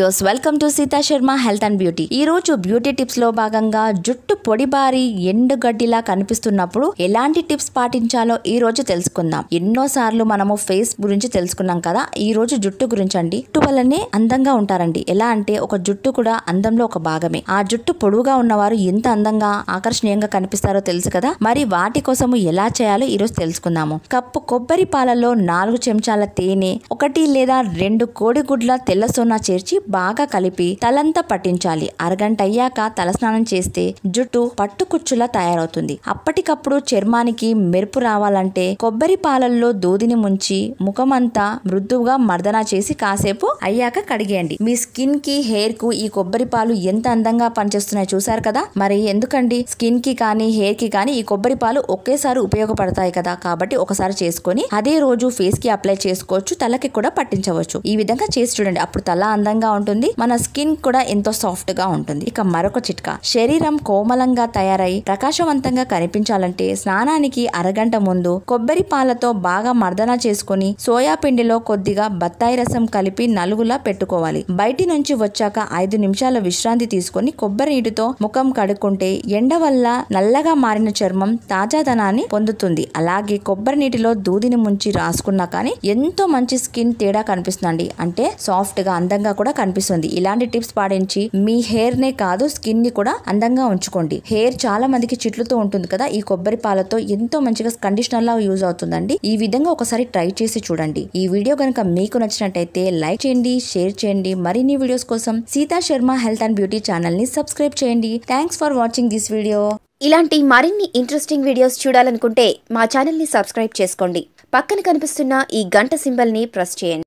views welcome to Sita Sharma health and beauty ఈ రోజు beauty tips లో భాగంగా జుట్టు పొడిబారి ఎండుగడ్డిలా కనిపిస్తున్నప్పుడు ఎలాంటి టిప్స్ పాటించాలో ఈ రోజు తెలుసుకుందాం ఎన్నో సార్లు మనము ఫేస్ గురించి తెలుసుకున్నాం కదా ఈ రోజు జుట్టు గురించి అండి జుట్టు వల్లనే అందంగా ఉంటారండి ఎలా అంటే ఒక జుట్టు కూడా అందంలో ఒక భాగమే ఆ జుట్టు పొడువుగా ఉన్నవారు ఎంత అందంగా ఆకర్షణీయంగా కనిపిస్తారో తెలుసు కదా మరి వాటి కోసము ఎలా చేయాలో ఈ రోజు తెలుసుకుందాము కప్పు కొబ్బరి పాలలో నాలుగు చెంచాల తేనె ఒకటి లేదా రెండు కోడిగుడ్ల తెల్ల సోనా చేర్చి బాగా కలిపి తలంతా పట్టించాలి అరగంట అయ్యాక తలస్నానం చేస్తే జుట్టు పట్టుకుచ్చులా తయారవుతుంది అప్పటికప్పుడు చర్మానికి మెరుపు రావాలంటే కొబ్బరి పాలల్లో దూదిని ముంచి ముఖమంతా మృదువుగా మర్దన చేసి కాసేపు అయ్యాక కడిగేయండి మీ స్కిన్ కి హెయిర్ కు ఈ కొబ్బరి పాలు ఎంత అందంగా పనిచేస్తున్నాయి చూసారు కదా మరి ఎందుకండి స్కిన్ కి కానీ హెయిర్ కి కానీ ఈ కొబ్బరి పాలు ఒకేసారి ఉపయోగపడతాయి కదా కాబట్టి ఒకసారి చేసుకొని అదే రోజు ఫేస్ కి అప్లై చేసుకోవచ్చు తలకి కూడా పట్టించవచ్చు ఈ విధంగా చేసి చూడండి అప్పుడు తల అందంగా ఉంటుంది మన స్కిన్ కూడా ఎంతో సాఫ్ట్ గా ఉంటుంది ఇక మరొక చిట్కా శరీరం కోమలంగా తయారై ప్రకాశవంతంగా కనిపించాలంటే స్నానానికి అరగంట ముందు కొబ్బరి పాలతో బాగా మర్దన చేసుకుని సోయా పిండిలో కొద్దిగా బత్తాయి రసం కలిపి నలుగులా పెట్టుకోవాలి బయటి నుంచి వచ్చాక ఐదు నిమిషాల విశ్రాంతి తీసుకుని కొబ్బరి నీటితో ముఖం కడుక్కుంటే ఎండ వల్ల నల్లగా మారిన చర్మం తాజాదనాన్ని పొందుతుంది అలాగే కొబ్బరి నీటిలో దూదిని ముంచి రాసుకున్నా కానీ ఎంతో మంచి స్కిన్ తేడా కనిపిస్తుందండి అంటే సాఫ్ట్ గా అందంగా కూడా కనిపిస్తుంది కనిపిస్తుంది ఇలాంటి టిప్స్ పాటించి మీ హెయిర్ నే కాదు స్కిన్ ని కూడా అందంగా ఉంచుకోండి హెయిర్ చాలా మందికి చిట్లుతో ఉంటుంది కదా ఈ కొబ్బరి పాలతో ఎంతో మంచిగా కండిషనర్ లా యూజ్ అవుతుందండి ఈ విధంగా ఒకసారి ట్రై చేసి చూడండి ఈ వీడియో కనుక మీకు నచ్చినట్టయితే లైక్ చేయండి షేర్ చేయండి మరిన్ని వీడియోస్ కోసం Sita Sharma health and beauty channel ని సబ్స్క్రైబ్ చేయండి thanks for watching this video ఇలాంటి మరిన్ని ఇంట్రెస్టింగ్ వీడియోస్ చూడాలనుకుంటే మా ఛానల్ ని సబ్స్క్రైబ్ చేసుకోండి పక్కన కనిపిస్తున్న ఈ గంట సింబల్ ని ప్రెస్ చేయండి